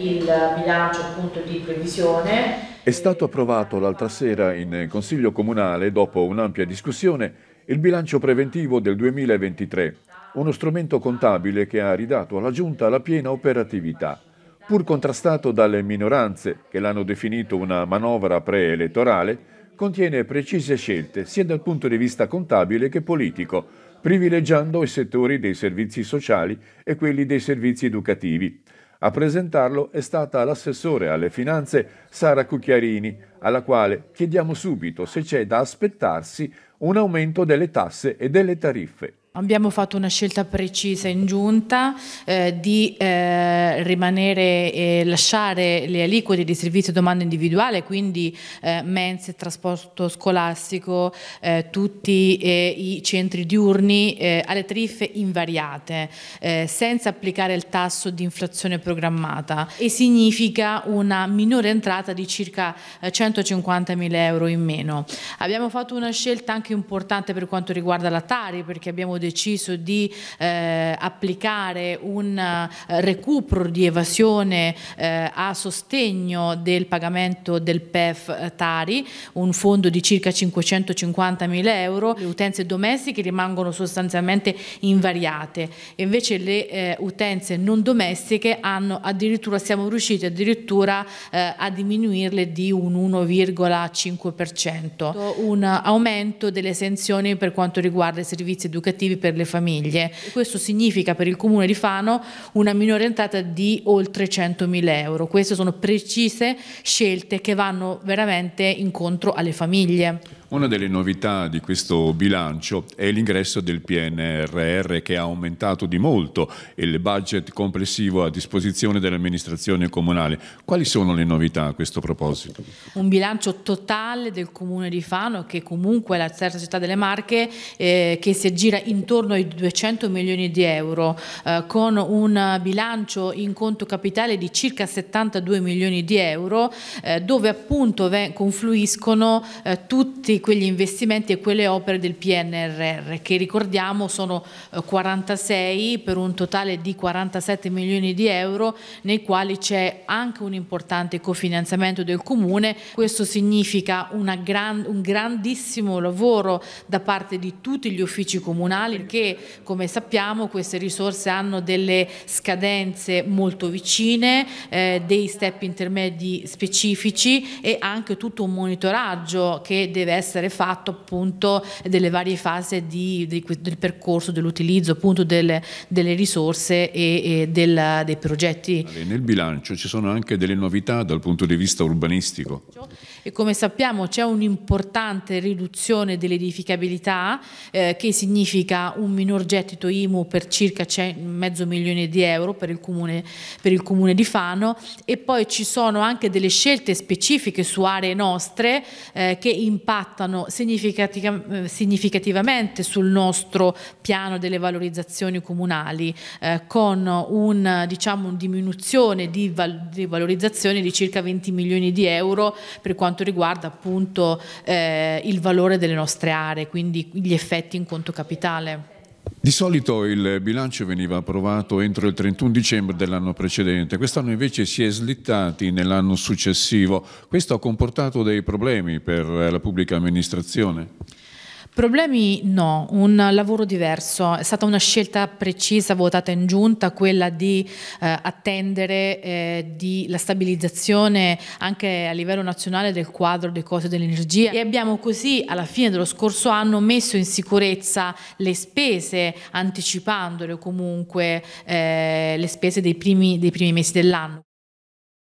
il bilancio appunto di previsione. È stato approvato l'altra sera in Consiglio Comunale, dopo un'ampia discussione, il bilancio preventivo del 2023, uno strumento contabile che ha ridato alla Giunta la piena operatività. Pur contrastato dalle minoranze, che l'hanno definito una manovra preelettorale, contiene precise scelte sia dal punto di vista contabile che politico, privilegiando i settori dei servizi sociali e quelli dei servizi educativi. A presentarlo è stata l'assessore alle finanze Sara Cucchiarini, alla quale chiediamo subito se c'è da aspettarsi un aumento delle tasse e delle tariffe. Abbiamo fatto una scelta precisa in giunta eh, di eh, rimanere e lasciare le aliquote di servizio domanda individuale, quindi eh, mense, trasporto scolastico, eh, tutti eh, i centri diurni eh, alle tariffe invariate, senza applicare il tasso di inflazione programmata e significa una minore entrata di circa 150.000 euro in meno. Abbiamo fatto una scelta anche importante per quanto riguarda la Tari perché abbiamo deciso di eh, applicare un eh, recupero di evasione eh, a sostegno del pagamento del PEF eh, Tari, un fondo di circa 550 mila euro. Le utenze domestiche rimangono sostanzialmente invariate, invece le eh, utenze non domestiche hanno addirittura, siamo riusciti addirittura eh, a diminuirle di un 1,5%, un aumento delle esenzioni per quanto riguarda i servizi educativi negativi per le famiglie. Questo significa per il Comune di Fano una minore entrata di oltre 100.000 euro. Queste sono precise scelte che vanno veramente incontro alle famiglie. Una delle novità di questo bilancio è l'ingresso del PNRR che ha aumentato di molto il budget complessivo a disposizione dell'amministrazione comunale. Quali sono le novità a questo proposito? Un bilancio totale del comune di Fano che comunque è la terza città delle Marche eh, che si aggira intorno ai 200 milioni di euro eh, con un bilancio in conto capitale di circa 72 milioni di euro eh, dove appunto confluiscono eh, tutti quegli investimenti e quelle opere del PNRR che ricordiamo sono 46 eh, per un totale di 47 milioni di euro nei quali c'è anche un importante cofinanziamento del Comune. Questo significa gran, un grandissimo lavoro da parte di tutti gli uffici comunali perché come sappiamo queste risorse hanno delle scadenze molto vicine, eh, dei step intermedi specifici e anche tutto un monitoraggio che deve essere essere fatto appunto delle varie fasi di, di, del percorso, dell'utilizzo appunto delle, delle, risorse e, e del, dei progetti. Nel bilancio ci sono anche delle novità dal punto di vista urbanistico e come sappiamo c'è un'importante riduzione dell'edificabilità eh, che significa un minor gettito IMU per circa mezzo milione di euro per il, comune, per il comune di Fano e poi ci sono anche delle scelte specifiche su aree nostre eh, che impattano significativ significativamente sul nostro piano delle valorizzazioni comunali eh, con una diciamo, diminuzione di, val di valorizzazione di circa 20 milioni di euro per quanto quanto riguarda appunto eh, il valore delle nostre aree, quindi gli effetti in conto capitale. Di solito il bilancio veniva approvato entro il 31 dicembre dell'anno precedente, quest'anno invece si è slittati nell'anno successivo. Questo ha comportato dei problemi per la pubblica amministrazione? Problemi no, un lavoro diverso. È stata una scelta precisa votata in giunta quella di eh, attendere eh, di la stabilizzazione anche a livello nazionale del quadro dei costi dell'energia e abbiamo così alla fine dello scorso anno messo in sicurezza le spese anticipandole comunque eh, le spese dei primi, dei primi mesi dell'anno.